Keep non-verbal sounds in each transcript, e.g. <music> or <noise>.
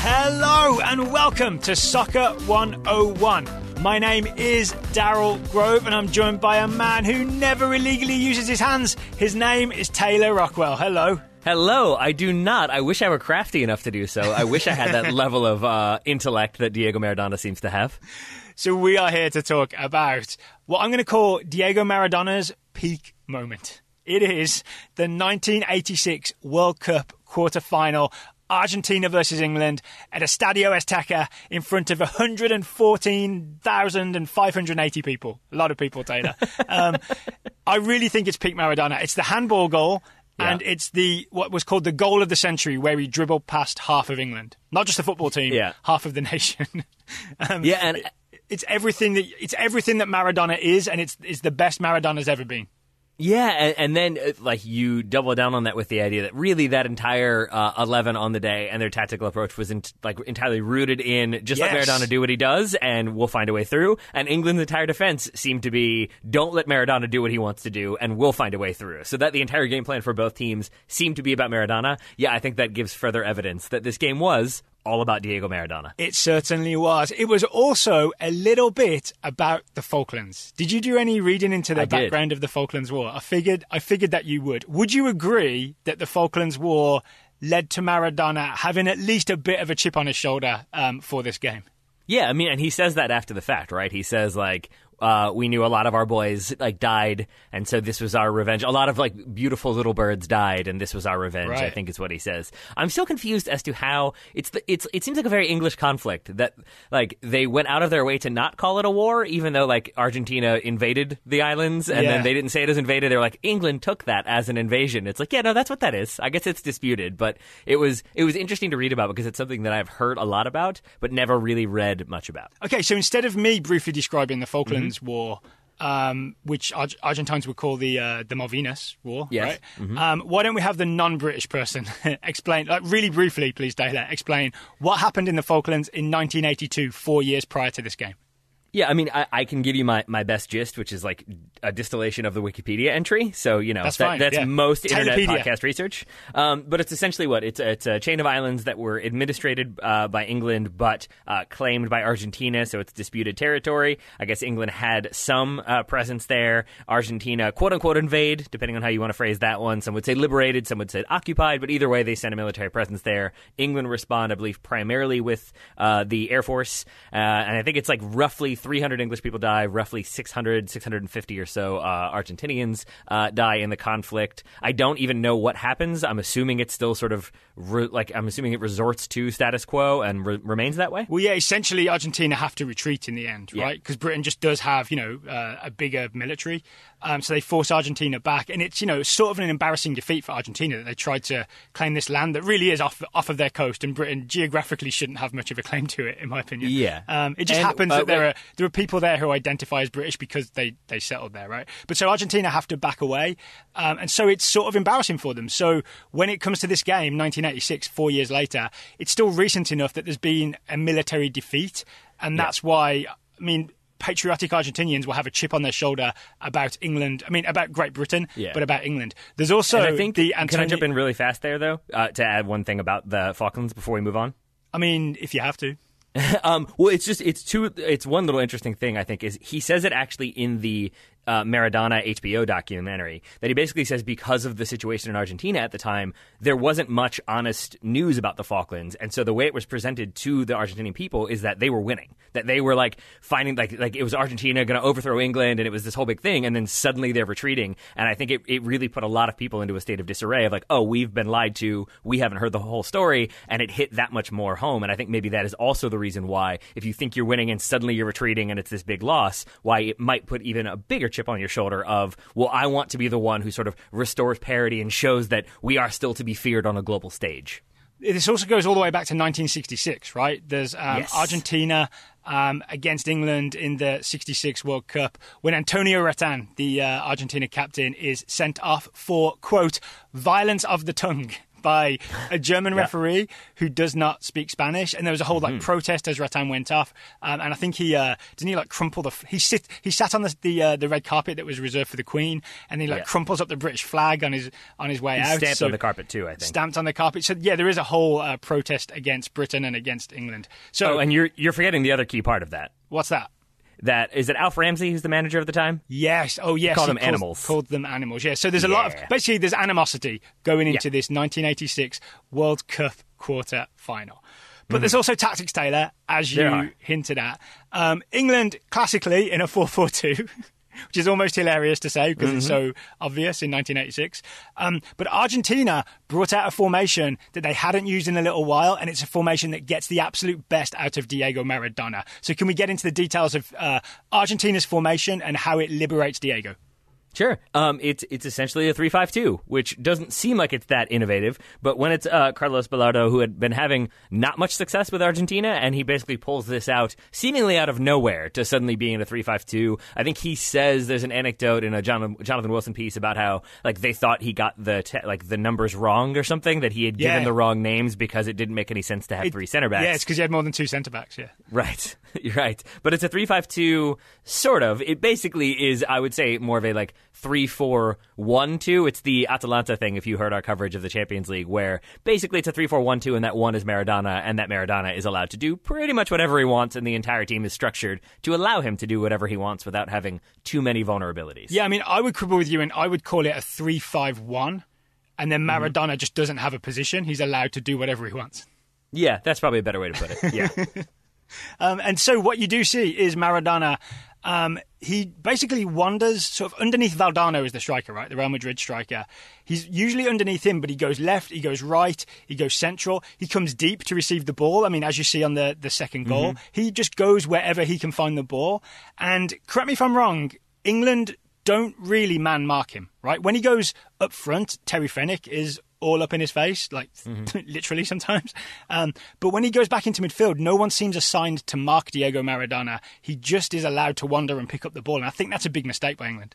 Hello and welcome to Soccer 101. My name is Daryl Grove and I'm joined by a man who never illegally uses his hands. His name is Taylor Rockwell. Hello. Hello, I do not. I wish I were crafty enough to do so. I wish I had that <laughs> level of uh, intellect that Diego Maradona seems to have. So we are here to talk about what I'm going to call Diego Maradona's peak moment. It is the 1986 World Cup quarterfinal Argentina versus England at Estadio Azteca in front of 114,580 people. A lot of people, Taylor. <laughs> um, I really think it's peak Maradona. It's the handball goal. Yeah. And it's the what was called the goal of the century, where he dribbled past half of England, not just the football team, yeah. half of the nation. <laughs> um, yeah, and it's everything that it's everything that Maradona is, and it's it's the best Maradona's ever been. Yeah, and, and then uh, like you double down on that with the idea that really that entire uh, eleven on the day and their tactical approach was in, like entirely rooted in just yes. let Maradona do what he does, and we'll find a way through. And England's entire defense seemed to be don't let Maradona do what he wants to do, and we'll find a way through. So that the entire game plan for both teams seemed to be about Maradona. Yeah, I think that gives further evidence that this game was all about Diego Maradona. It certainly was. It was also a little bit about the Falklands. Did you do any reading into the I background did. of the Falklands War? I figured I figured that you would. Would you agree that the Falklands War led to Maradona having at least a bit of a chip on his shoulder um, for this game? Yeah, I mean, and he says that after the fact, right? He says like uh, we knew a lot of our boys like died, and so this was our revenge. A lot of like beautiful little birds died, and this was our revenge. Right. I think is what he says. I'm still confused as to how it's the, it's it seems like a very English conflict that like they went out of their way to not call it a war, even though like Argentina invaded the islands, and yeah. then they didn't say it was invaded. They were like England took that as an invasion. It's like yeah, no, that's what that is. I guess it's disputed, but it was it was interesting to read about because it's something that I've heard a lot about, but never really read much about. Okay, so instead of me briefly describing the Falkland. Mm-hmm. Falklands mm-hmm. War, um, which Ar- Argentines would call the uh, the Malvinas War, yes. right? Mm-hmm. Um, why don't we have the non-British person <laughs> explain, like really briefly, please, Dale, explain what happened in the Falklands in 1982, four years prior to this game? Yeah, I mean, I, I, can give you my, my best gist, which is like a distillation of the Wikipedia entry. So you know that's, that, that's yeah. most internet podcast research. Um, but it's essentially what it's a, it's a chain of islands that were administered uh, by England but uh, claimed by Argentina, so it's disputed territory. I guess England had some uh, presence there. Argentina, quote unquote, invade, depending on how you want to phrase that one. Some would say liberated, some would say occupied, but either way, they sent a military presence there. England respond, I believe, primarily with uh, the air force, uh, and I think it's like roughly 300 English people die, roughly 600, 650 or so uh, Argentinians uh, die in the conflict. I don't even know what happens. I'm assuming it's still sort of re- like I'm assuming it resorts to status quo and re- remains that way. Well, yeah, essentially Argentina have to retreat in the end, right? Because Britain just does have you know uh, a bigger military. Um, so they force Argentina back, and it's you know sort of an embarrassing defeat for Argentina that they tried to claim this land that really is off off of their coast, and Britain geographically shouldn't have much of a claim to it, in my opinion. Yeah, um, it just and, happens uh, that there are there are people there who identify as British because they they settled there, right? But so Argentina have to back away, um, and so it's sort of embarrassing for them. So when it comes to this game, 1986, four years later, it's still recent enough that there's been a military defeat, and that's yeah. why. I mean, patriotic Argentinians will have a chip on their shoulder about England. I mean, about Great Britain, yeah. but about England. There's also and I think the Antoni- can I jump in really fast there though uh, to add one thing about the Falklands before we move on. I mean, if you have to. <laughs> um, well, it's just it's two. It's one little interesting thing I think is he says it actually in the uh, Maradona HBO documentary that he basically says because of the situation in Argentina at the time, there wasn't much honest news about the Falklands, and so the way it was presented to the Argentinian people is that they were winning, that they were like finding like like it was Argentina going to overthrow England, and it was this whole big thing, and then suddenly they're retreating, and I think it, it really put a lot of people into a state of disarray of like, oh, we've been lied to, we haven't heard the whole story, and it hit that much more home, and I think maybe that is also the reason why if you think you're winning and suddenly you're retreating and it's this big loss, why it might put even a bigger chip on your shoulder of, well, I want to be the one who sort of restores parity and shows that we are still to be feared on a global stage. This also goes all the way back to 1966, right? There's um, yes. Argentina um, against England in the 66 World Cup when Antonio Ratan, the uh, Argentina captain, is sent off for, quote, violence of the tongue by a German yeah. referee who does not speak Spanish, and there was a whole like mm-hmm. protest as Ratan went off, um, and I think he uh, didn't he like crumple the he sit he sat on the the, uh, the red carpet that was reserved for the Queen, and he like yeah. crumples up the British flag on his on his way he out. Stamped so, on the carpet too, I think. Stamped on the carpet. So yeah, there is a whole uh, protest against Britain and against England. So oh, and you're you're forgetting the other key part of that. What's that? that is it Alf Ramsey who's the manager at the time? Yes. Oh yes. called them calls, animals. Called them animals. Yeah. So there's a yeah. lot of basically there's animosity going into yeah. this 1986 World Cup quarter final. But mm there's also tactics, Taylor, as you hinted at. Um, England classically in a 4 4 2. <laughs> <laughs> which is almost hilarious to say because mm-hmm. it's so obvious in 1986. Um, but Argentina brought out a formation that they hadn't used in a little while, and it's a formation that gets the absolute best out of Diego Maradona. So, can we get into the details of uh, Argentina's formation and how it liberates Diego? Sure. Um, it's it's essentially a three five two, which doesn't seem like it's that innovative. But when it's uh, Carlos Bilardo, who had been having not much success with Argentina, and he basically pulls this out seemingly out of nowhere to suddenly being a three five two. I think he says there's an anecdote in a John, Jonathan Wilson piece about how like they thought he got the te- like the numbers wrong or something that he had yeah. given the wrong names because it didn't make any sense to have it, three center backs. Yeah, it's because he had more than two center backs. Yeah. Right. <laughs> right. But it's a three five two sort of. It basically is. I would say more of a like three four one two. It's the Atalanta thing. If you heard our coverage of the Champions League, where basically it's a three four one two, and that one is Maradona, and that Maradona is allowed to do pretty much whatever he wants, and the entire team is structured to allow him to do whatever he wants without having too many vulnerabilities. Yeah, I mean, I would quibble with you, and I would call it a three five one, and then mm-hmm. Maradona mm-hmm. just doesn't have a position. He's allowed to do whatever he wants. Yeah, that's probably a better way to put it. Yeah. <laughs> Um, and so what you do see is Maradona um, he basically wanders sort of underneath Valdano is the striker, right? The Real Madrid striker. He's usually underneath him, but he goes left, he goes right, he goes central. He comes deep to receive the ball. I mean, as you see on the, the second goal, mm-hmm. he just goes wherever he can find the ball. And correct me if I'm wrong, England don't really man mark him, right? When he goes up front, Terry Fennick is all up in his face, like mm-hmm. <laughs> literally sometimes. Um, but when he goes back into midfield, no one seems assigned to mark Diego Maradona. He just is allowed to wander and pick up the ball. And I think that's a big mistake by England.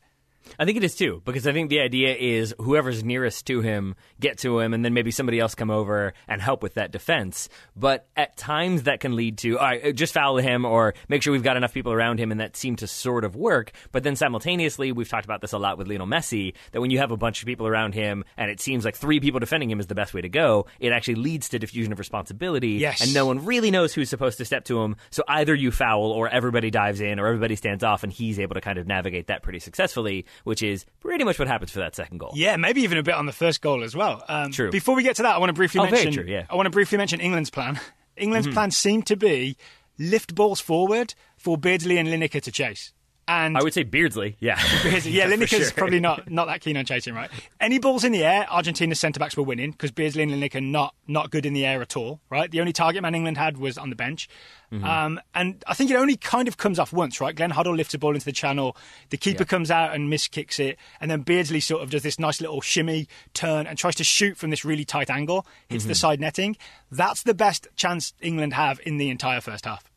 I think it is too, because I think the idea is whoever's nearest to him get to him, and then maybe somebody else come over and help with that defense. But at times that can lead to all right, uh, just foul him or make sure we've got enough people around him, and that seemed to sort of work. But then simultaneously, we've talked about this a lot with Lionel Messi that when you have a bunch of people around him and it seems like three people defending him is the best way to go, it actually leads to diffusion of responsibility, yes. and no one really knows who's supposed to step to him. So either you foul or everybody dives in or everybody stands off, and he's able to kind of navigate that pretty successfully which is pretty much what happens for that second goal. Yeah, maybe even a bit on the first goal as well. Um, true. Before we get to that, I want to briefly oh, mention. True, yeah. I want to briefly mention England's plan. England's mm-hmm. plan seemed to be lift balls forward for Beardsley and Lineker to chase. And I would say Beardsley, yeah, <laughs> Beardsley, yeah. yeah <laughs> Lineker's sure. probably not not that keen on chasing, right? Any balls in the air, Argentina's centre backs were winning because Beardsley and Lineker not not good in the air at all, right? The only target man England had was on the bench, mm-hmm. um, and I think it only kind of comes off once, right? Glenn Hoddle lifts a ball into the channel, the keeper yeah. comes out and miskicks it, and then Beardsley sort of does this nice little shimmy turn and tries to shoot from this really tight angle, hits mm-hmm. the side netting. That's the best chance England have in the entire first half.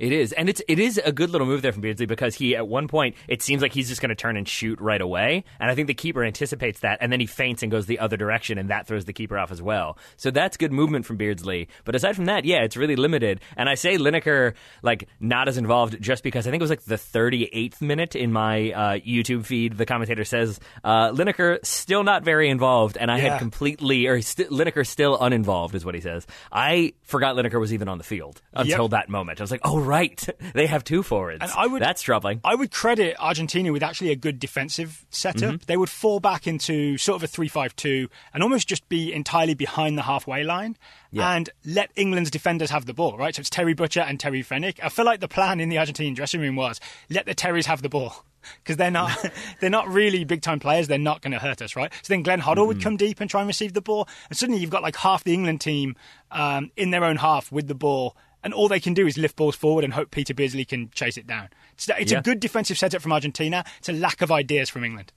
It is, and it's it is a good little move there from Beardsley because he at one point it seems like he's just going to turn and shoot right away, and I think the keeper anticipates that, and then he faints and goes the other direction, and that throws the keeper off as well. So that's good movement from Beardsley. But aside from that, yeah, it's really limited. And I say Lineker like not as involved just because I think it was like the 38th minute in my uh, YouTube feed. The commentator says uh, Lineker still not very involved, and I yeah. had completely or st- Lineker still uninvolved is what he says. I forgot Lineker was even on the field until yep. that moment. I was like, oh Right. <laughs> They have two forwards. And I would, That's troubling. I would credit Argentina with actually a good defensive setup. Mm-hmm. They would fall back into sort of a 3 5 2 and almost just be entirely behind the halfway line yeah. and let England's defenders have the ball, right? So it's Terry Butcher and Terry Fennick. I feel like the plan in the Argentine dressing room was let the Terrys have the ball because <laughs> they're not <laughs> they're not really big time players. They're not going to hurt us, right? So then Glenn Hoddle mm-hmm. would come deep and try and receive the ball, and suddenly you've got like half the England team um, in their own half with the ball and all they can do is lift balls forward and hope Peter Beardsley can chase it down. It's, it's yeah. a good defensive setup from Argentina. It's a lack of ideas from England.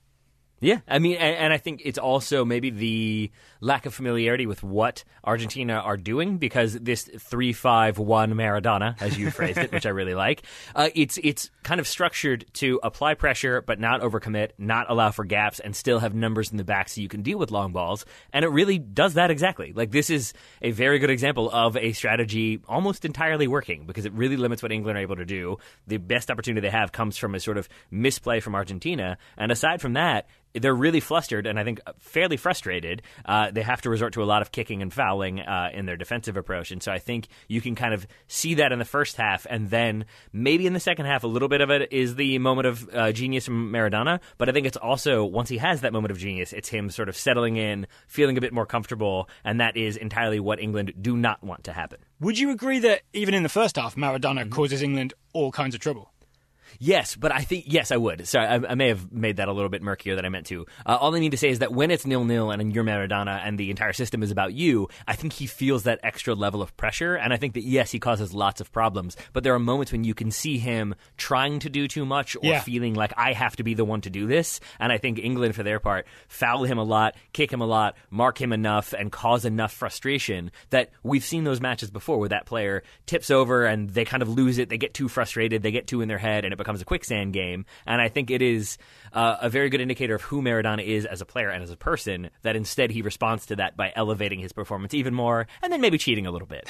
Yeah, I mean, and, and, I think it's also maybe the lack of familiarity with what Argentina are doing because this three-five-one Maradona, as you phrased it, which I really like, uh, it's it's kind of structured to apply pressure but not overcommit, not allow for gaps, and still have numbers in the back so you can deal with long balls. And it really does that exactly. Like this is a very good example of a strategy almost entirely working because it really limits what England are able to do. The best opportunity they have comes from a sort of misplay from Argentina, and aside from that they're really flustered and I think fairly frustrated. Uh, they have to resort to a lot of kicking and fouling uh, in their defensive approach. And so I think you can kind of see that in the first half. And then maybe in the second half, a little bit of it is the moment of uh, genius from Maradona. But I think it's also, once he has that moment of genius, it's him sort of settling in, feeling a bit more comfortable. And that is entirely what England do not want to happen. Would you agree that even in the first half, Maradona mm-hmm. causes England all kinds of trouble? Yes, but I think yes, I would. Sorry, I, I may have made that a little bit murkier than I meant to. Uh, all I need to say is that when it's nil nil and you're Maradona and the entire system is about you, I think he feels that extra level of pressure, and I think that yes, he causes lots of problems. But there are moments when you can see him trying to do too much or yeah. feeling like I have to be the one to do this. And I think England, for their part, foul him a lot, kick him a lot, mark him enough, and cause enough frustration that we've seen those matches before where that player tips over and they kind of lose it. They get too frustrated. They get too in their head, and it becomes a quicksand game. And I think it is uh, a very good indicator of who Maradona is as a player and as a person that instead he responds to that by elevating his performance even more and then maybe cheating a little bit.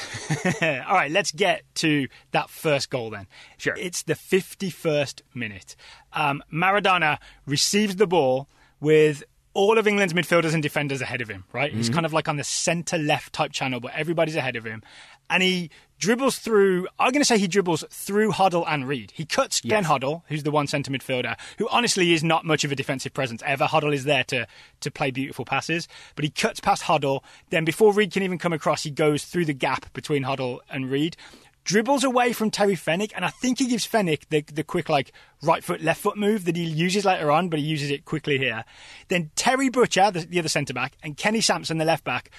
<laughs> All right, let's get to that first goal then. Sure. It's the 51st minute. Um, Maradona receives the ball with all of England's midfielders and defenders ahead of him, right? Mm-hmm. He's kind of like on the centre left type channel, but everybody's ahead of him. And he dribbles through, I'm going to say he dribbles through Huddle and Reed. He cuts yes. Huddle, who's the one centre midfielder, who honestly is not much of a defensive presence ever. Huddle is there to, to play beautiful passes, but he cuts past Huddle. Then before Reed can even come across, he goes through the gap between Huddle and Reed dribbles away from Terry Fennick, and I think he gives Fennick the, the quick like right foot left foot move that he uses later on, but he uses it quickly here. Then Terry Butcher, the, the other centre back, and Kenny Sampson, the left back,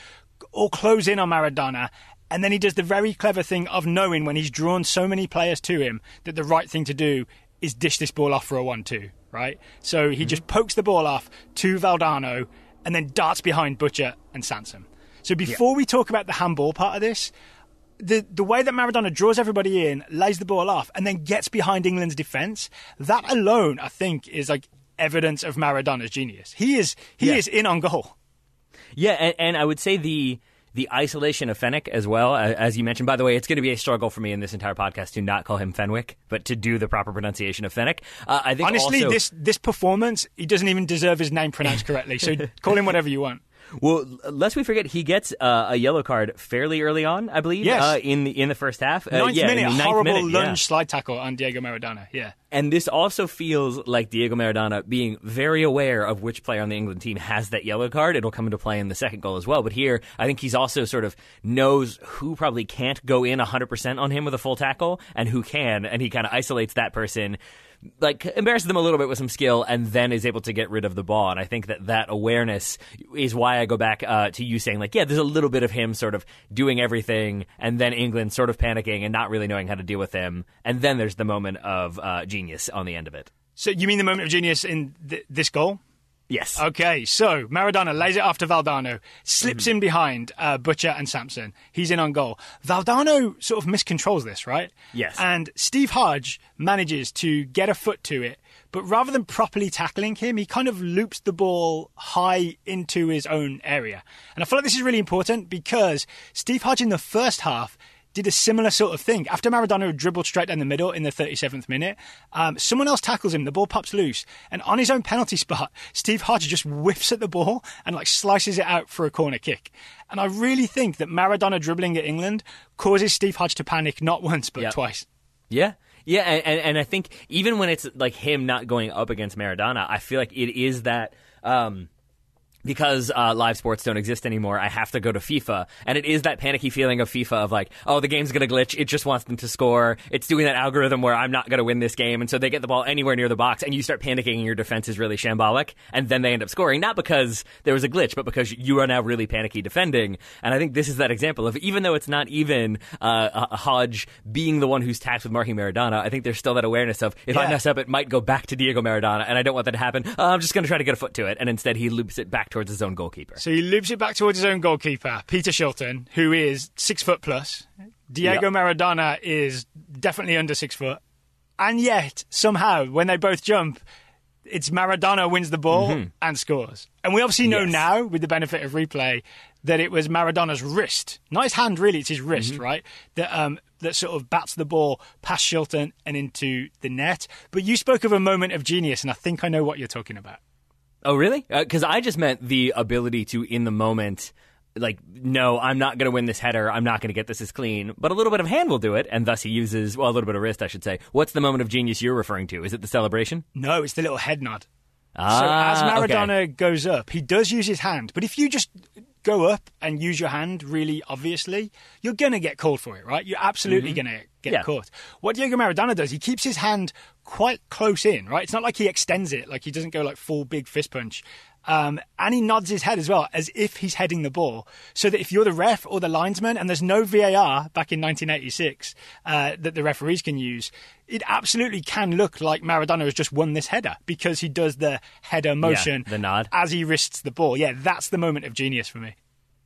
all close in on Maradona. And then he does the very clever thing of knowing when he's drawn so many players to him that the right thing to do is dish this ball off for a one-two, right? So he mm-hmm. just pokes the ball off to Valdano and then darts behind Butcher and Sansom. So before yeah. we talk about the handball part of this, the the way that Maradona draws everybody in, lays the ball off, and then gets behind England's defence, that alone, I think, is like evidence of Maradona's genius. He is he yeah. is in on goal. Yeah, and, and, I would say the the isolation of Fenwick as well, as you mentioned. By the way, it's going to be a struggle for me in this entire podcast to not call him Fenwick, but to do the proper pronunciation of Fenwick. Uh, I think honestly, also- this this performance, he doesn't even deserve his name pronounced correctly. So <laughs> call him whatever you want. Well, lest we forget, he gets uh, a yellow card fairly early on, I believe. Yes. Uh, in the in the first half. Uh, ninth yeah, minute, ninth horrible minute, lunge yeah. slide tackle on Diego Maradona. Yeah. And this also feels like Diego Maradona being very aware of which player on the England team has that yellow card. It'll come into play in the second goal as well. But here, I think he's also sort of knows who probably can't go in 100% on him with a full tackle and who can. And he kind of isolates that person like embarrasses them a little bit with some skill and then is able to get rid of the ball. And I think that that awareness is why I go back uh, to you saying like, yeah, there's a little bit of him sort of doing everything and then England sort of panicking and not really knowing how to deal with him. And then there's the moment of uh, genius on the end of it. So you mean the moment of genius in th- this goal? Yes. Okay, so Maradona lays it after Valdano, slips mm. in behind uh, Butcher and Sampson. He's in on goal. Valdano sort of miscontrols this, right? Yes. And Steve Hodge manages to get a foot to it, but rather than properly tackling him, he kind of loops the ball high into his own area. And I feel like this is really important because Steve Hodge in the first half did a similar sort of thing. After Maradona dribbled straight down the middle in the 37th minute, um, someone else tackles him. The ball pops loose, and on his own penalty spot, Steve Hodge just whiffs at the ball and like slices it out for a corner kick. And I really think that Maradona dribbling at England causes Steve Hodge to panic not once but yep. twice. Yeah. Yeah, and, and, I think even when it's like him not going up against Maradona, I feel like it is that um, because uh, live sports don't exist anymore, I have to go to FIFA, and it is that panicky feeling of FIFA of like, oh, the game's gonna glitch. It just wants them to score. It's doing that algorithm where I'm not gonna win this game, and so they get the ball anywhere near the box, and you start panicking, and your defense is really shambolic, and then they end up scoring not because there was a glitch, but because you are now really panicky defending. And I think this is that example of even though it's not even uh, Hodge being the one who's tasked with marking Maradona, I think there's still that awareness of if yeah. I mess up, it might go back to Diego Maradona, and I don't want that to happen. Oh, I'm just gonna try to get a foot to it, and instead he loops it back towards his own goalkeeper. So he loops it back towards his own goalkeeper, Peter Shilton, who is six foot plus. Diego yep. Maradona is definitely under six foot. And yet, somehow, when they both jump, it's Maradona wins the ball mm-hmm. and scores. And we obviously know yes. now, with the benefit of replay, that it was Maradona's wrist, not his hand really, it's his wrist, mm-hmm. right? That um, that sort of bats the ball past Shilton and into the net. But you spoke of a moment of genius, and I think I know what you're talking about. Oh, really? Because uh, I just meant the ability to, in the moment, like, no, I'm not going to win this header. I'm not going to get this as clean. But a little bit of hand will do it. And thus he uses, well, a little bit of wrist, I should say. What's the moment of genius you're referring to? Is it the celebration? No, it's the little head nod. Ah, so as ah, Maradona okay. goes up, he does use his hand. But if you just go up and use your hand really obviously, you're going to get called for it, right? You're absolutely mm-hmm. going to get yeah. caught. What Diego Maradona does, he keeps his hand quite close in, right? It's not like he extends it, like he doesn't go like full big fist punch um, and he nods his head as well, as if he's heading the ball. So that if you're the ref or the linesman, and there's no VAR back in 1986 uh, that the referees can use, it absolutely can look like Maradona has just won this header because he does the header motion, yeah, the nod as he wrists the ball. Yeah, that's the moment of genius for me.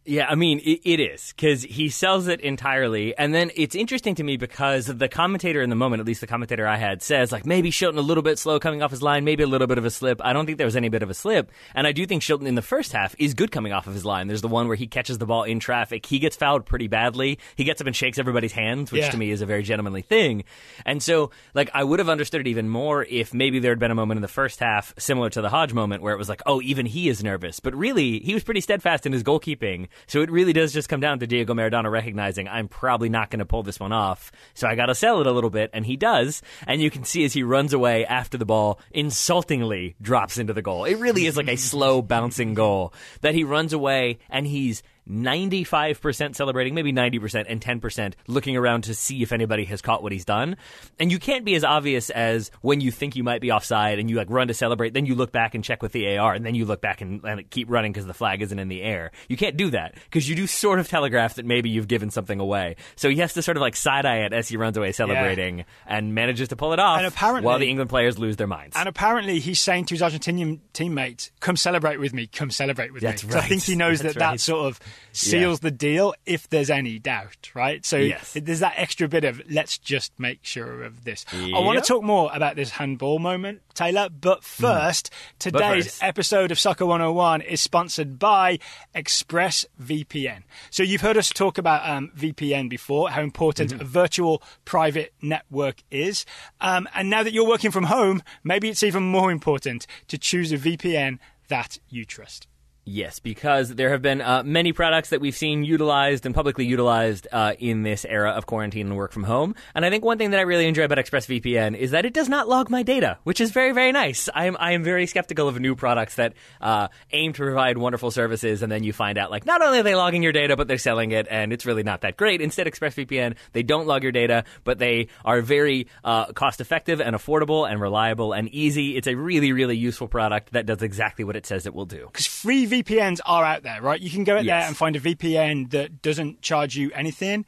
Yeah, I mean, it, it is because he sells it entirely. And then it's interesting to me because the commentator in the moment, at least the commentator I had, says, like, maybe Shilton a little bit slow coming off his line, maybe a little bit of a slip. I don't think there was any bit of a slip. And I do think Shilton in the first half is good coming off of his line. There's the one where he catches the ball in traffic. He gets fouled pretty badly. He gets up and shakes everybody's hands, which yeah. to me is a very gentlemanly thing. And so, like, I would have understood it even more if maybe there had been a moment in the first half similar to the Hodge moment where it was like, oh, even he is nervous. But really, he was pretty steadfast in his goalkeeping. So it really does just come down to Diego Maradona recognizing I'm probably not going to pull this one off. So I got to sell it a little bit, and he does. And you can see as he runs away after the ball, insultingly drops into the goal. It really is like a slow bouncing goal that he runs away and he's 95% celebrating, maybe 90%, and 10% looking around to see if anybody has caught what he's done. And you can't be as obvious as when you think you might be offside and you like run to celebrate, then you look back and check with the AR, and then you look back and, and keep running because the flag isn't in the air. You can't do that because you do sort of telegraph that maybe you've given something away. So he has to sort of like side eye it as he runs away celebrating yeah. and manages to pull it off and apparently, while the England players lose their minds. And apparently he's saying to his Argentinian teammate, come celebrate with me, come celebrate with that's me. Right. So I think he knows that's that right. that sort of seals yeah. the deal if there's any doubt, right? So yes. there's that extra bit of let's just make sure of this. Yep. I want to talk more about this handball moment, Taylor, but hmm. first, mm. today's but first. episode of Soccer 101 is sponsored by ExpressVPN. So you've heard us talk about um, VPN before, how important mm-hmm. a virtual private network is. Um, and now that you're working from home, maybe it's even more important to choose a VPN that you trust. Yes, because there have been uh, many products that we've seen utilized and publicly utilized uh, in this era of quarantine and work from home. And I think one thing that I really enjoy about ExpressVPN is that it does not log my data, which is very, very nice. I am, I am very skeptical of new products that uh, aim to provide wonderful services, and then you find out, like, not only are they logging your data, but they're selling it, and it's really not that great. Instead, ExpressVPN, they don't log your data, but they are very uh, cost effective and affordable and reliable and easy. It's a really, really useful product that does exactly what it says it will do. Because free VPNs are out there, right? You can go out yes. there and find a VPN that doesn't charge you anything.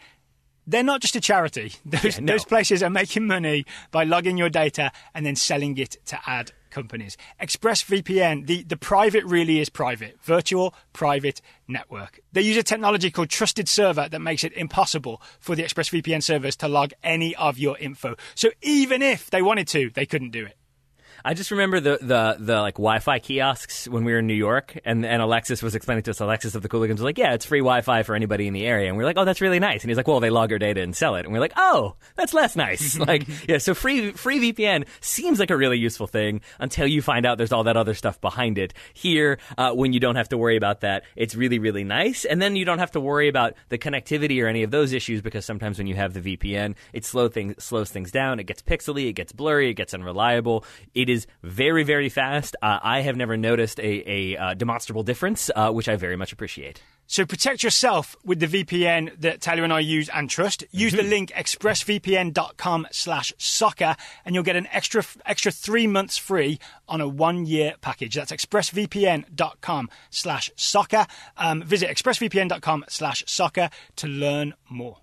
They're not just a charity. <laughs> Those, yeah, no. those places are making money by logging your data and then selling it to ad companies. ExpressVPN, the, the private really is private, virtual private network. They use a technology called Trusted Server that makes it impossible for the ExpressVPN servers to log any of your info. So even if they wanted to, they couldn't do it. I just remember the the the like Wi-Fi kiosks when we were in New York, and and Alexis was explaining to us. Alexis of the Cooligans was like, "Yeah, it's free Wi-Fi for anybody in the area," and we are like, "Oh, that's really nice." And he's like, "Well, they log your data and sell it," and we are like, "Oh, that's less nice." <laughs> like, yeah, so free free VPN seems like a really useful thing until you find out there's all that other stuff behind it. Here, uh, when you don't have to worry about that, it's really really nice, and then you don't have to worry about the connectivity or any of those issues because sometimes when you have the VPN, it slow thing, slows things down, it gets pixely, it gets blurry, it gets unreliable. It is very, very fast. Uh, I have never noticed a, a uh, demonstrable difference, uh, which I very much appreciate. So protect yourself with the VPN that Taylor and I use and trust. Use mm-hmm. the mhm. link expressvpn.com slash soccer and you'll get an extra extra three months free on a one year package. That's expressvpn.com slash soccer. Um, visit expressvpn.com slash soccer to learn more.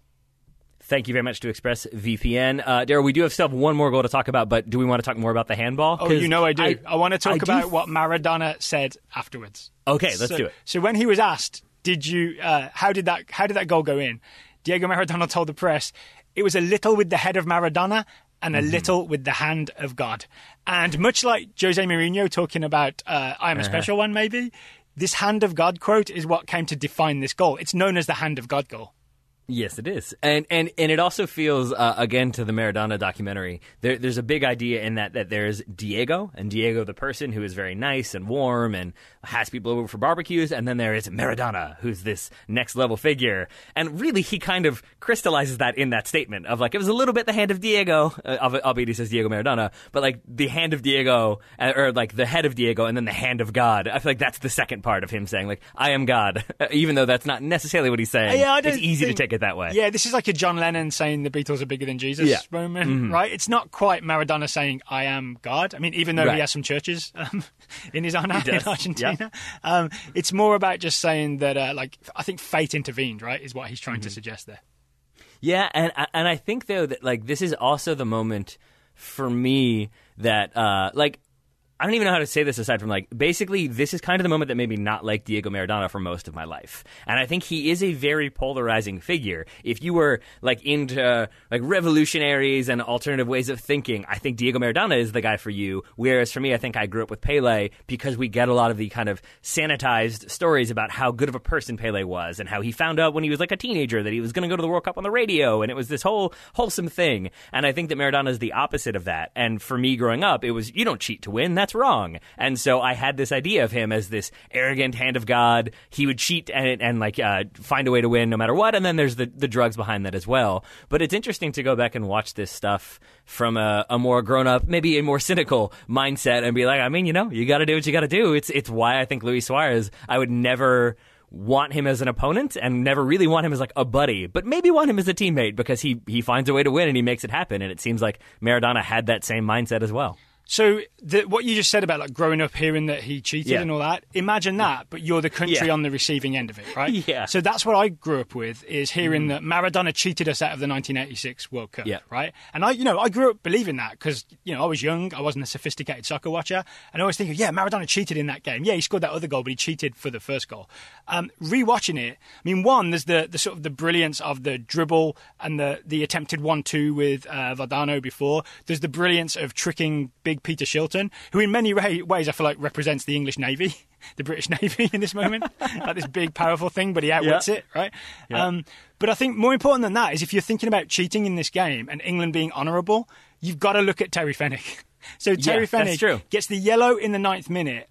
Thank you very much to ExpressVPN. Uh, Daryl, we do have still one more goal to talk about, but do we want to talk more about the handball? Oh, you know I do. I, I want to talk I about th- what Maradona said afterwards. Okay, let's so, do it. So when he was asked, "Did you? Uh, how did that? How did that goal go in?" Diego Maradona told the press, "It was a little with the head of Maradona and a mm-hmm. little with the hand of God." And much like Jose Mourinho talking about uh, "I'm a uh-huh. special one," maybe this hand of God quote is what came to define this goal. It's known as the hand of God goal. Yes, it is, and and and it also feels uh, again to the Maradona documentary. There, there's a big idea in that that there's Diego and Diego the person who is very nice and warm and has people over for barbecues, and then there is Maradona who's this next level figure, and really he kind of crystallizes that in that statement of like it was a little bit the hand of Diego, uh, albeit he says Diego Maradona, but like the hand of Diego uh, or like the head of Diego, and then the hand of God. I feel like that's the second part of him saying like I am God, <laughs> even though that's not necessarily what he's saying. Yeah, I it's easy to take it that way. Yeah, this is like a John Lennon saying the Beatles are bigger than Jesus yeah. moment, mm-hmm. right? It's not quite Maradona saying I am God. I mean, even though right. he has some churches um, <laughs> in his honor in Argentina, yeah. um, it's more about just saying that, uh, like, I think fate intervened, right? Is what he's trying mm-hmm. to suggest there. Yeah, and and I think though that like this is also the moment for me that uh, like I don't even know how to say this aside from like basically this is kind of the moment that made me not like Diego Maradona for most of my life. And I think he is a very polarizing figure. If you were like into uh, like revolutionaries and alternative ways of thinking, I think Diego Maradona is the guy for you. Whereas for me, I think I grew up with Pele because we get a lot of the kind of sanitized stories about how good of a person Pele was and how he found out when he was like a teenager that he was going to go to the World Cup on the radio and it was this whole wholesome thing. And I think that Maradona is the opposite of that. And for me growing up, it was you don't cheat to win that's wrong. And so I had this idea of him as this arrogant hand of God. He would cheat and, and like uh, find a way to win no matter what. And then there's the, the drugs behind that as well. But it's interesting to go back and watch this stuff from a, a more grown up, maybe a more cynical mindset and be like, I mean, you know, you got to do what you got to do. It's, it's why I think Luis Suarez, I would never want him as an opponent and never really want him as like a buddy, but maybe want him as a teammate because he he finds a way to win and he makes it happen. And it seems like Maradona had that same mindset as well. So the, what you just said about like growing up hearing that he cheated yeah. and all that, imagine that, but you're the country yeah. on the receiving end of it, right? <laughs> yeah. So that's what I grew up with is hearing mm. that Maradona cheated us out of the 1986 World Cup, yeah. right? And I, you know, I grew up believing that because you know I was young, I wasn't a sophisticated soccer watcher, and I was thinking, yeah, Maradona cheated in that game. Yeah, he scored that other goal, but he cheated for the first goal. Um, rewatching it, I mean, one there's the the sort of the brilliance of the dribble and the the attempted one two with uh, Vardano before. There's the brilliance of tricking big big Peter Shilton, who in many ways I feel like represents the English Navy, <laughs> the British <laughs> Navy in this moment, like this big powerful thing, but he outwits yeah. it, right? Yeah. Um, but I think more important than that is if you're thinking about cheating in this game and England being honourable, you've got to look at Terry Fenwick. <laughs> So Terry yeah, Fenwick gets the yellow in the ninth minute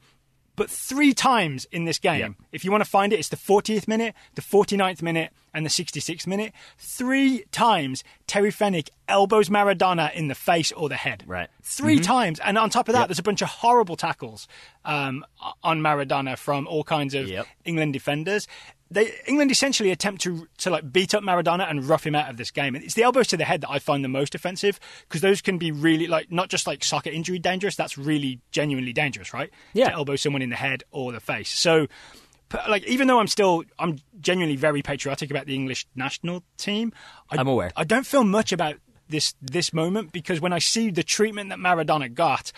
but three times in this game. Yep. If you want to find it, it's the 40th minute, the 49th minute, and the 66th minute. Three times Terry Fennick elbows Maradona in the face or the head. Right. 3 mm-hmm. times. And on top of that, yep. there's a bunch of horrible tackles um, on Maradona from all kinds of yep. England defenders. They, England essentially attempt to to like beat up Maradona and rough him out of this game. And it's the elbows to the head that I find the most offensive because those can be really like not just like soccer injury dangerous. That's really genuinely dangerous, right? Yeah, to elbow someone in the head or the face. So like even though I'm still I'm genuinely very patriotic about the English national team. I, am aware. I don't feel much about this this moment because when I see the treatment that Maradona got.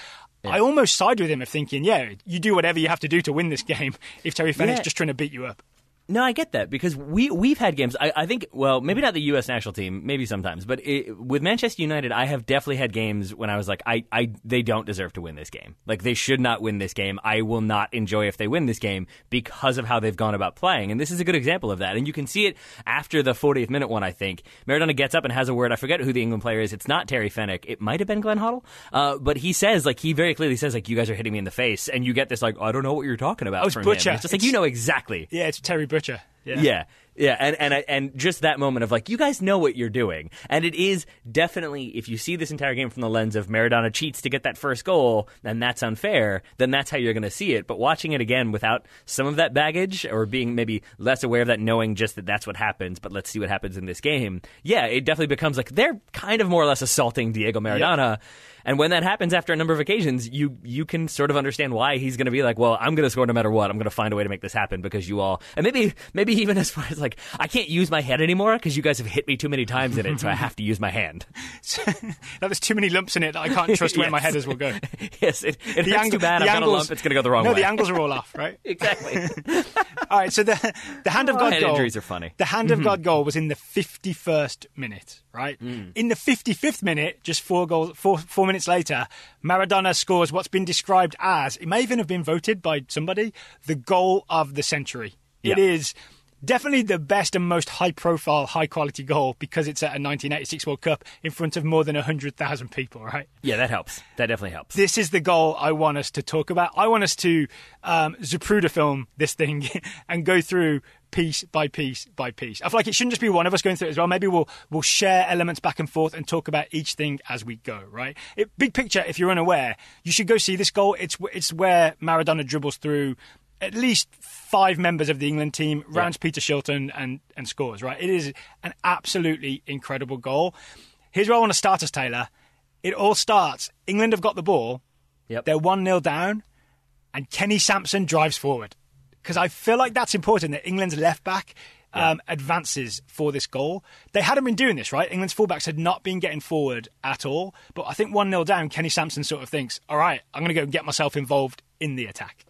Yeah. I almost side with him of thinking, yeah, you do whatever you have to do to win this <laughs> game if Terry Fenn yeah. just trying to beat you up. No, I get that because we we've had games. I, I think well, maybe not the U.S. national team, maybe sometimes, but it, with Manchester United, I have definitely had games when I was like, I, I they don't deserve to win this game. Like they should not win this game. I will not enjoy if they win this game because of how they've gone about playing. And this is a good example of that. And you can see it after the 40th minute one. I think Maradona gets up and has a word. I forget who the England player is. It's not Terry Fennick. It might have been Glenn Hoddle. Uh, but he says like he very clearly says like you guys are hitting me in the face, and you get this like I don't know what you're talking about. I was butcher. It's just like it's, you know exactly. Yeah, it's Terry. Butcher richer. Yeah. yeah. Yeah, and and and just that moment of like, you guys know what you're doing, and it is definitely if you see this entire game from the lens of Maradona cheats to get that first goal, and that's unfair, then that's how you're going to see it. But watching it again without some of that baggage or being maybe less aware of that, knowing just that that's what happens, but let's see what happens in this game. Yeah, it definitely becomes like they're kind of more or less assaulting Diego Maradona. Yep. And when that happens after a number of occasions, you you can sort of understand why he's going to be like, well, I'm going to score no matter what. I'm going to find a way to make this happen because you all and maybe maybe <laughs> even as far as like I can't use my head anymore because you guys have hit me too many times in it, so I <laughs> have to use my hand. <laughs> now there's too many lumps in it that I can't trust yes. where my head is will go. yes, it, it the hurts angle, too bad. I've angles, got a lump. It's going to go the wrong no, way. No, the angles are all off, right? exactly. all right. So the the hand of oh, God head goal. Injuries are funny. The hand mm-hmm. of God goal was in the 51st minute, right? Mm. In the 55th minute, just four goals, four four minutes later, Maradona scores what's been described as it may even have been voted by somebody the goal of the century. It is. yeah. Definitely the best and most high profile, high quality goal because it's at a 1986 World Cup in front of more than 100,000 people, right? Yeah, that helps. That definitely helps. This is the goal I want us to talk about. I want us to um, Zapruder film this thing <laughs> and go through piece by piece by piece. I feel like it shouldn't just be one of us going through it as well. Maybe we'll we'll share elements back and forth and talk about each thing as we go. Right? It, big picture. If you're unaware, you should go see this goal. It's it's where Maradona dribbles through at least five members of the England team, rounds yeah. Peter Shilton and, and scores, right? It is an absolutely incredible goal. Here's where I want to start us, Taylor. It all starts. England have got the ball. Yep. They're 1 0 down, and Kenny Sampson drives forward. Because I feel like that's important that England's left back yeah. Um, advances for this goal. They hadn't been doing this, right? England's fullbacks had not been getting forward at all. But I think 1 0 down, Kenny Sampson sort of thinks, all right, I'm going to go and get myself involved in the attack.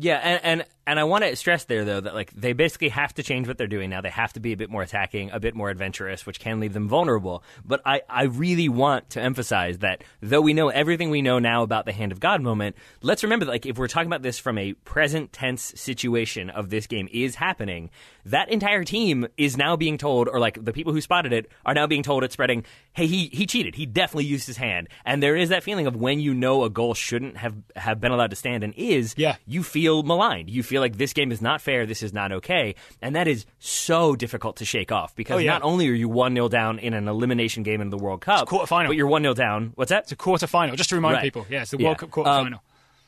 Yeah, and and, and I want to stress there though that like they basically have to change what they're doing now. They have to be a bit more attacking, a bit more adventurous, which can leave them vulnerable. But I I really want to emphasize that though we know everything we know now about the hand of God moment, let's remember that like if we're talking about this from a present tense situation of this game is happening, that entire team is now being told, or like the people who spotted it are now being told it's spreading. Hey, he he cheated. He definitely used his hand. And there is that feeling of when you know a goal shouldn't have have been allowed to stand and is, yeah. you feel maligned. You feel like this game is not fair. This is not okay. And that is so difficult to shake off because oh, yeah. not only are you one 0 down in an elimination game in the World Cup, it's quarterfinal, but you're one 0 down. What's that? It's a quarterfinal. Just to remind right. people, yeah, it's the World yeah. Cup quarterfinal. Um,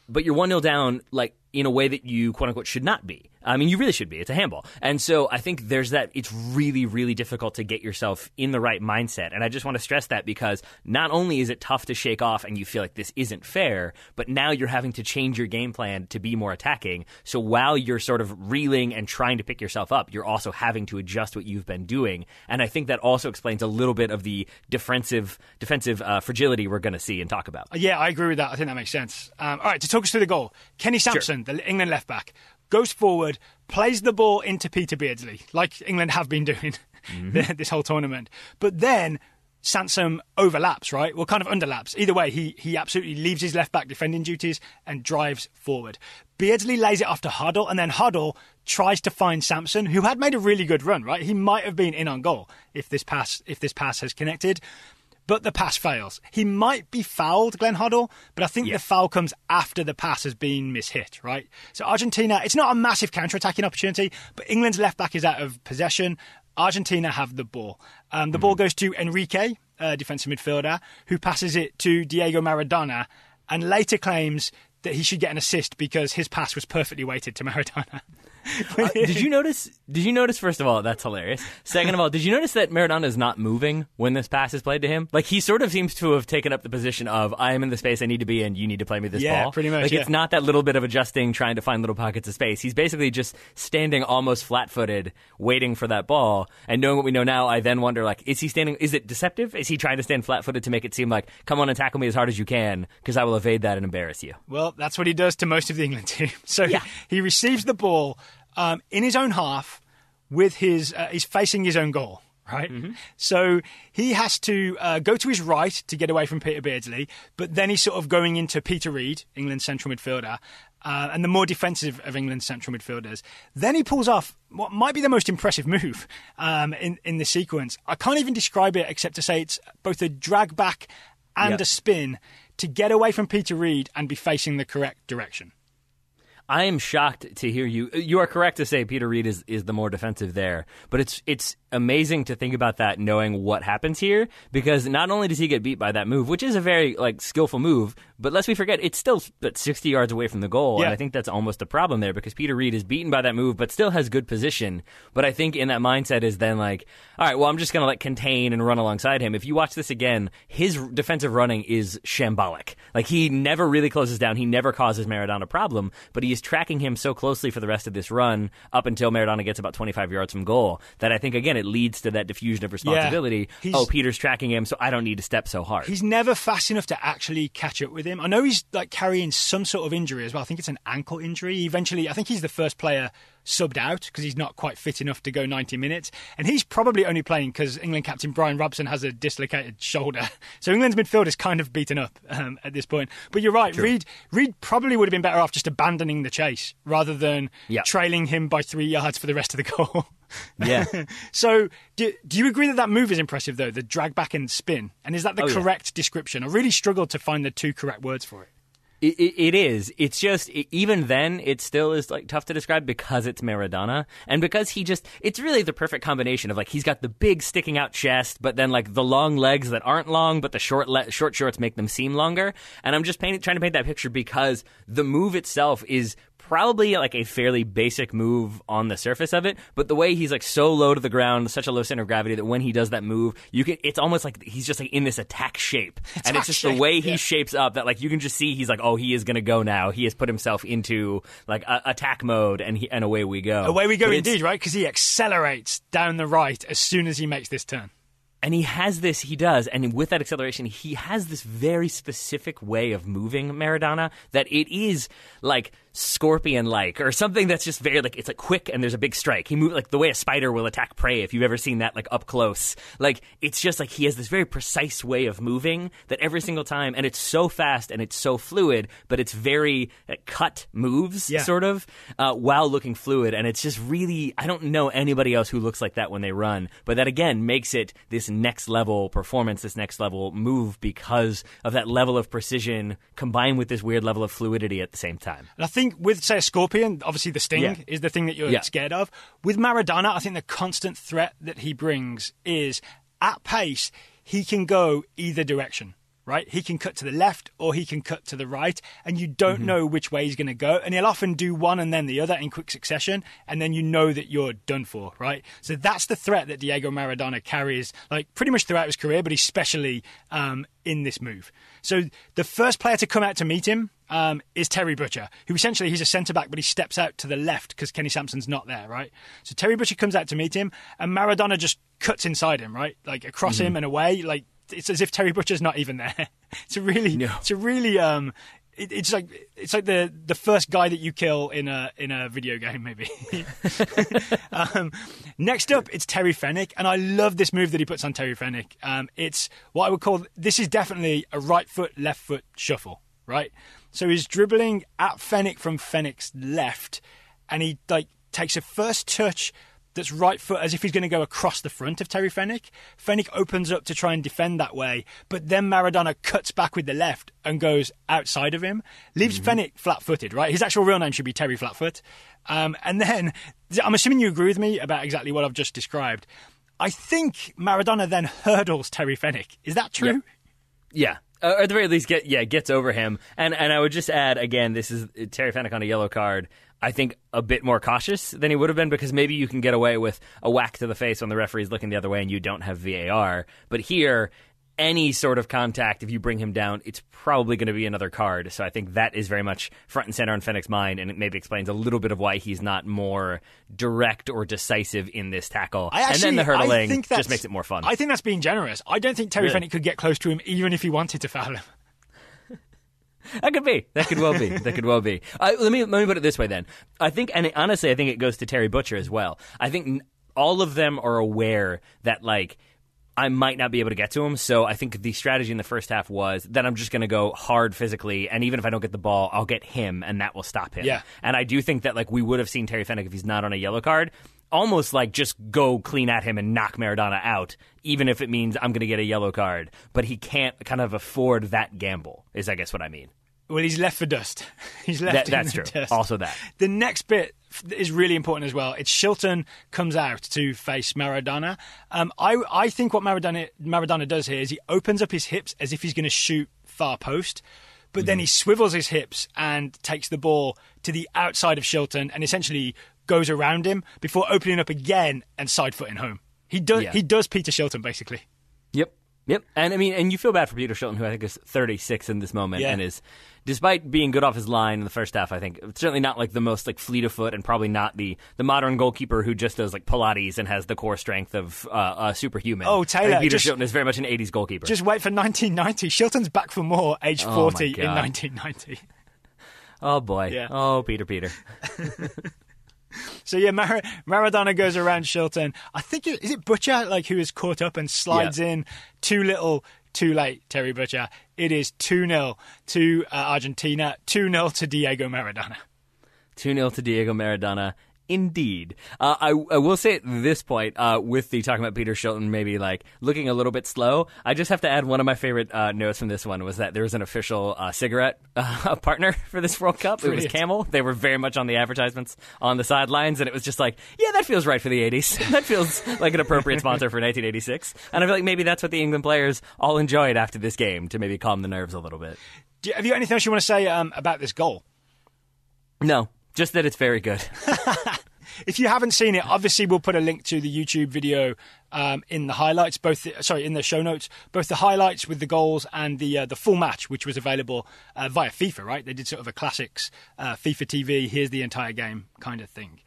but you're 1 0 down, like in a way that you quote unquote should not be. I mean, you really should be. It's a handball. And so I think there's that. It's really, really difficult to get yourself in the right mindset. And I just want to stress that because not only is it tough to shake off and you feel like this isn't fair, but now you're having to change your game plan to be more attacking. So while you're sort of reeling and trying to pick yourself up, you're also having to adjust what you've been doing. And I think that also explains a little bit of the defensive, defensive uh, fragility we're going to see and talk about. Yeah, I agree with that. I think that makes sense. Um, all right, to talk us through the goal, Kenny Sampson. Sure the England left back, goes forward, plays the ball into Peter Beardsley, like England have been doing <laughs> mm-hmm. this whole tournament. But then Sansom overlaps, right? Well, kind of underlaps. Either way, he, he absolutely leaves his left back defending duties and drives forward. Beardsley lays it off to Huddle, and then Huddle tries to find Sampson, who had made a really good run, right? He might have been in on goal if this pass if this pass has connected but the pass fails. He might be fouled, Glenn Hoddle, but I think yeah. the foul comes after the pass has been mishit, right? So Argentina, it's not a massive counter-attacking opportunity, but England's left back is out of possession. Argentina have the ball. Um, the mm. ball hmm. goes to Enrique, uh, defensive midfielder, who passes it to Diego Maradona and later claims that he should get an assist because his pass was perfectly weighted to Maradona. <laughs> uh, did you notice? Did you notice? First of all, that's hilarious. Second of all, did you notice that Maradona is not moving when this pass is played to him? Like he sort of seems to have taken up the position of "I am in the space I need to be in. You need to play me this yeah, ball." Yeah, pretty much. Like yeah. it's not that little bit of adjusting, trying to find little pockets of space. He's basically just standing almost flat-footed, waiting for that ball. And knowing what we know now, I then wonder: like, is he standing? Is it deceptive? Is he trying to stand flat-footed to make it seem like, "Come on and tackle me as hard as you can, because I will evade that and embarrass you"? Well, that's what he does to most of the England <laughs> team. So yeah. he, he, receives the ball um, in his own half with his uh, he's facing his own goal. Right, mm-hmm. so he has to uh, go to his right to get away from Peter Beardsley, but then he's sort of going into Peter Reid, England's central midfielder, uh, and the more defensive of England's central midfielders. Then he pulls off what might be the most impressive move um, in in the sequence. I can't even describe it except to say it's both a drag back and yep. a spin to get away from Peter Reed and be facing the correct direction. I am shocked to hear you. You are correct to say Peter Reed is, is the more defensive there, but it's it's amazing to think about that, knowing what happens here, because not only does he get beat by that move, which is a very like skillful move, but lest we forget, it's still but 60 yards away from the goal. Yeah. And I think that's almost the problem there because Peter Reed is beaten by that move, but still has good position. But I think in that mindset is then like, all right, well, I'm just going to like contain and run alongside him. If you watch this again, his defensive running is shambolic. Like he never really closes down. He never causes Maradona a problem, but he is tracking him so closely for the rest of this run up until Maradona gets about 25 yards from goal that I think, again, it leads to that diffusion of responsibility. Yeah. oh, Peter's tracking him, so I don't need to step so hard. He's never fast enough to actually catch up with him. I know he's like carrying some sort of injury as well. I think it's an ankle injury. eventually, I think he's the first player subbed out because he's not quite fit enough to go 90 minutes. And he's probably only playing because England captain Brian Robson has a dislocated shoulder. <laughs> So England's midfield is kind of beaten up um, at this point. But you're right, Reid. Reid probably would have been better off just abandoning the chase rather than trailing him by three yards for the rest of the <laughs> goal. Yeah. <laughs> so do, do you agree that that move is impressive, though, the drag back and spin? And is that the oh, correct yeah. description? I really struggled to find the two correct words for it. It, it, it is. It's just it, even then, it still is like tough to describe because it's Maradona and because he just. It's really the perfect combination of like he's got the big sticking out chest, but then like the long legs that aren't long, but the short le- short shorts make them seem longer. And I'm just painting, trying to paint that picture because the move itself is probably like a fairly basic move on the surface of it, but the way he's like so low to the ground, such a low center of gravity that when he does that move, you can it's almost like he's just like in this attack shape. Attack and it's just shape. the way he yeah. shapes up that like you can just see he's like, "Oh, he is going to go now. He has put himself into like a- attack mode and he- and away we go." Away we go but indeed, right? Cuz he accelerates down the right as soon as he makes this turn and he has this he does and with that acceleration he has this very specific way of moving maradona that it is like scorpion like or something that's just very like it's like quick and there's a big strike he moves like the way a spider will attack prey if you've ever seen that like up close like it's just like he has this very precise way of moving that every single time and it's so fast and it's so fluid but it's very uh, cut moves yeah. sort of uh, while looking fluid and it's just really i don't know anybody else who looks like that when they run but that again makes it this next level performance this next level move because of that level of precision combined with this weird level of fluidity at the same time and i think think with say a Scorpion, obviously the sting yeah. is the thing that you're yeah. scared of. With Maradona, I think the constant threat that he brings is at pace he can go either direction right? He can cut to the left or he can cut to the right, and you don't mm-hmm. know which way he's going to go. And he'll often do one and then the other in quick succession, and then you know that you're done for, right? So that's the threat that Diego Maradona carries, like pretty much throughout his career, but especially um, in this move. So the first player to come out to meet him um, is Terry Butcher, who essentially he's a centre back, but he steps out to the left because Kenny Sampson's not there, right? So Terry Butcher comes out to meet him, and Maradona just cuts inside him, right? Like across mm-hmm. him and away, like it's as if Terry Butcher's not even there. <laughs> It's a really, no. it's a really, um, it, it's like it's like the the first guy that you kill in a in a video game, maybe. <laughs> um, next up, it's Terry Fennick, and I love this move that he puts on Terry Fennick. Um, it's what I would call this is definitely a right foot left foot shuffle, right? So he's dribbling at Fennick from Fennick's left, and he like takes a first touch that's right foot as if he's going to go across the front of Terry Fennick. Fennick opens up to try and defend that way, but then Maradona cuts back with the left and goes outside of him, leaves mm-hmm. Fennick flat footed, right? His actual real name should be Terry Flatfoot. Um, and then I'm assuming you agree with me about exactly what I've just described. I think Maradona then hurdles Terry Fennick. Is that true? Yeah. yeah. Uh, at the very least, get yeah gets over him, and and I would just add again, this is uh, Terry Fennick on a yellow card. I think, a bit more cautious than he would have been because maybe you can get away with a whack to the face when the referee's looking the other way and you don't have VAR. But here, any sort of contact, if you bring him down, it's probably going to be another card. So I think that is very much front and center in Fennec's mind, and it maybe explains a little bit of why he's not more direct or decisive in this tackle. Actually, and then the hurdling just makes it more fun. I think that's being generous. I don't think Terry really? Fennick could get close to him even if he wanted to foul him. <laughs> that could be. That could well be. That could well be. Uh, let me let me put it this way then. I think, and honestly, I think it goes to Terry Butcher as well. I think all of them are aware that like. I might not be able to get to him. So I think the strategy in the first half was that I'm just going to go hard physically, and even if I don't get the ball, I'll get him, and that will stop him. Yeah. And I do think that like we would have seen Terry Fennick if he's not on a yellow card, almost like just go clean at him and knock Maradona out, even if it means I'm going to get a yellow card. But he can't kind of afford that gamble. Is I guess what I mean. Well, he's left for dust. <laughs> he's left. That, that's true. Dust. Also, that the next bit is really important as well. It's Shilton comes out to face Maradona. Um, I I think what Maradona Maradona does here is he opens up his hips as if he's going to shoot far post, but mm. then he swivels his hips and takes the ball to the outside of Shilton and essentially goes around him before opening up again and side footing home. He does yeah. he does Peter Shilton basically. Yep. Yep, and I mean, and you feel bad for Peter Shilton, who I think is 36 in this moment, yeah. and is, despite being good off his line in the first half, I think certainly not like the most like fleet of foot, and probably not the the modern goalkeeper who just does like Pilates and has the core strength of uh, superhuman. Oh, Taylor, Peter just, Shilton is very much an 80s goalkeeper. Just wait for 1990. Shilton's back for more, age 40 oh in 1990. Oh boy. Yeah. Oh, Peter, Peter. <laughs> <laughs> So yeah, Mar- Maradona goes around Shilton. I think it, is it Butcher like who is caught up and slides yeah. in too little, too late. Terry Butcher. It is two 0 to uh, Argentina. Two 0 to Diego Maradona. Two 0 to Diego Maradona. Indeed. Uh, I, I will say at this point, uh, with the talking about Peter Shilton maybe like looking a little bit slow, I just have to add one of my favorite uh, notes from this one was that there was an official uh, cigarette uh, <laughs> partner <laughs> for this World Cup. Brilliant. It was Camel. They were very much on the advertisements on the sidelines, and it was just like, yeah, that feels right for the 80s. <laughs> that feels like an appropriate sponsor for 1986. And I feel like maybe that's what the England players all enjoyed after this game to maybe calm the nerves a little bit. You, have you anything else you want to say um, about this goal? No, just that it's very good. <laughs> if you haven't seen it, obviously we'll put a link to the YouTube video um, in the highlights, both the, sorry in the show notes, both the highlights with the goals and the uh, the full match, which was available uh, via FIFA. Right, they did sort of a classics uh, FIFA TV. Here's the entire game kind of thing.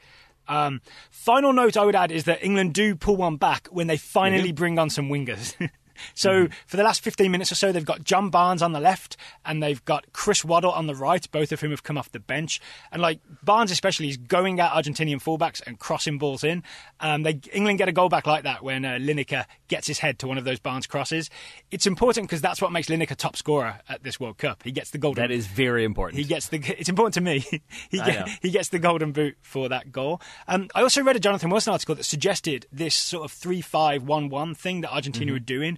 Um, final note I would add is that England do pull one back when they finally mm-hmm. bring on some wingers. <laughs> So mm. for the last 15 minutes or so, they've got John Barnes on the left and they've got Chris Waddle on the right, both of whom have come off the bench. And like Barnes, especially, is going at Argentinian fullbacks and crossing balls in. Um, they, England get a goal back like that when uh, Lineker gets his head to one of those Barnes crosses. It's important because that's what makes Lineker top scorer at this World Cup. He gets the golden. That is very important. He gets the. It's important to me. <laughs> he, get, he gets the golden boot for that goal. Um, I also read a Jonathan Wilson article that suggested this sort of three-five-one-one thing that Argentina mm-hmm. were doing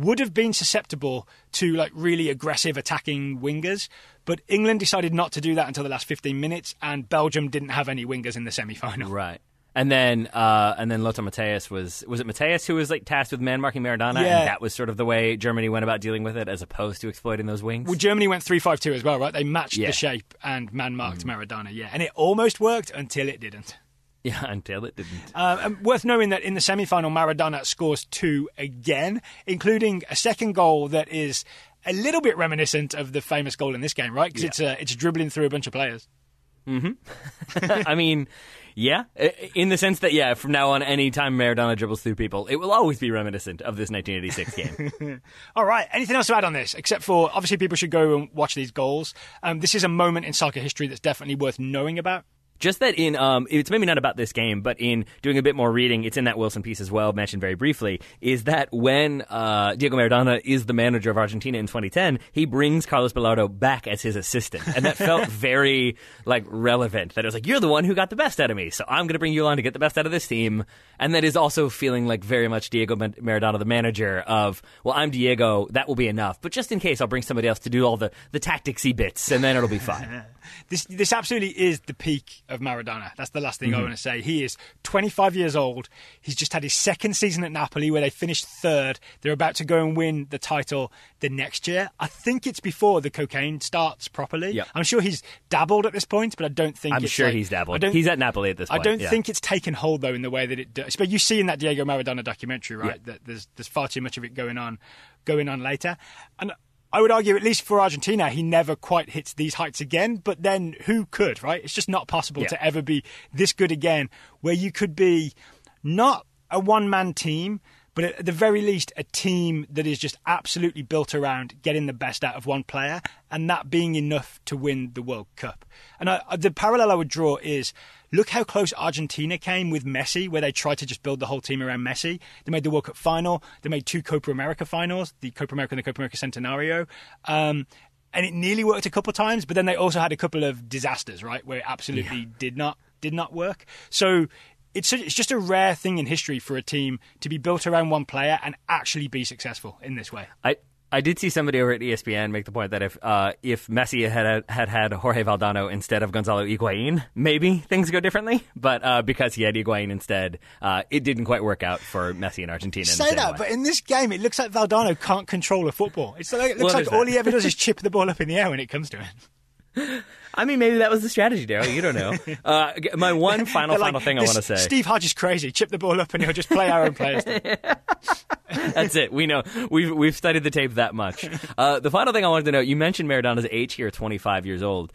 would have been susceptible to like really aggressive attacking wingers. But England decided not to do that until the last 15 minutes, and Belgium didn't have any wingers in the semi final. Right. And then, uh, and then Lothar Matthäus was was it Matthäus who was like tasked with man marking Maradona, yeah. and that was sort of the way Germany went about dealing with it, as opposed to exploiting those wings. Well, Germany went three five two as well, right? They matched yeah. the shape and man marked mm. Maradona, yeah, and it almost worked until it didn't. <laughs> Yeah, until it didn't. Uh, worth knowing that in the semi final, Maradona scores two again, including a second goal that is a little bit reminiscent of the famous goal in this game, right? Because yeah. it's, uh, it's dribbling through a bunch of players. Mm-hmm. <laughs> I mean, yeah, in the sense that, yeah, from now on, any time Maradona dribbles through people, it will always be reminiscent of this 1986 game. <laughs> All right, anything else to add on this? Except for, obviously, people should go and watch these goals. Um, this is a moment in soccer history that's definitely worth knowing about just that in um, it's maybe not about this game, but in doing a bit more reading, it's in that Wilson piece as well, mentioned very briefly. Is that when uh, Diego Maradona is the manager of Argentina in 2010, he brings Carlos Bilardo back as his assistant, and that felt <laughs> very like relevant. That it was like you're the one who got the best out of me, so I'm going to bring you along to get the best out of this team, and that is also feeling like very much Diego Maradona, the manager of well, I'm Diego, that will be enough, but just in case, I'll bring somebody else to do all the the tacticsy bits, and then it'll be fine. <laughs> this this absolutely is the peak of Maradona. That's the last thing mm-hmm. I want to say. He is 25 years old. He's just had his second season at Napoli where they finished third. They're about to go and win the title the next year. I think it's before the cocaine starts properly. Yep. I'm sure he's dabbled at this point, but I don't think I'm sure like, he's dabbled. he's at Napoli at this point. I don't yeah. think it's taken hold, though, in the way that it does. But you see in that Diego Maradona documentary, right, that there's, there's far too much of it going on going on later. And I would argue, at least for Argentina, he never quite hits these heights again. But then who could, right? It's just not possible yeah. to ever be this good again, where you could be not a one man team but at the very least, a team that is just absolutely built around getting the best out of one player, and that being enough to win the World Cup. And I, the parallel I would draw is look how close Argentina came with Messi, where they tried to just build the whole team around Messi. They made the World Cup final, they made two Copa America finals, the Copa America and the Copa America Centenario. Um, and it nearly worked a couple of times, but then they also had a couple of disasters, right, where it absolutely yeah. did not did not work. So it's it's just a rare thing in history for a team to be built around one player and actually be successful in this way. I I did see somebody over at ESPN make the point that if uh, if Messi had had had Jorge Valdano instead of Gonzalo Higuain, maybe things go differently. But uh, because he had Higuain instead, uh, it didn't quite work out for Messi in Argentina. Say in that, way. but in this game, it looks like Valdano can't control a football. It's like, it looks well, like all that. he ever does is <laughs> chip the ball up in the air when it comes to it. I mean, maybe that was the strategy, Daryl. You don't know. <laughs> Uh, my one <laughs> final, like, final thing I want to say. Steve Hodge is crazy. Chip the ball up and he'll just play our own players. <laughs> That's it. We know. We've, we've studied the tape that much. Uh, the final thing I wanted to know you mentioned Maradona's age here, 25 years old.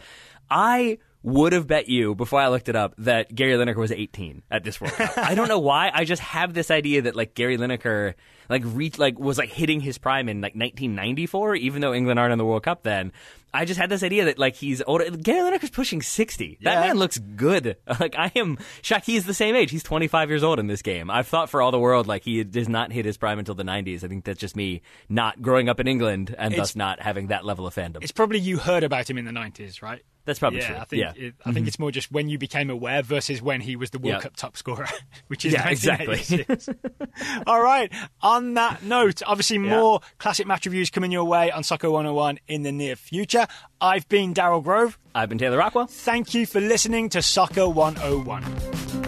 I would have bet you before I looked it up that Gary Lineker was 18 at this World Cup. I don't know <laughs> why. I just have this idea that like Gary Lineker like reach like was like hitting his prime in like 1994, even though England aren't in the World Cup then. I just had this idea that like he's older. Gary Lineker's pushing 60. Yeah. That man looks good. <laughs> Like I am shocked. he's is the same age. He's 25 years old in this game. I've thought for all the world like he does not hit his prime until the 90s. I think that's just me not growing up in England and it's, thus not having that level of fandom. It's probably you heard about him in the 90s, right? That's probably yeah, true. I think, yeah. it, I mm-hmm. think it's more just when you became aware versus when he was the World Cup top scorer, <laughs> which is yeah, exactly. <laughs> All right. On that note, obviously more classic match reviews coming your way on Soccer 101 in the near future. I've been Daryl Grove. I've been Taylor Rockwell. Thank you for listening to Soccer 101.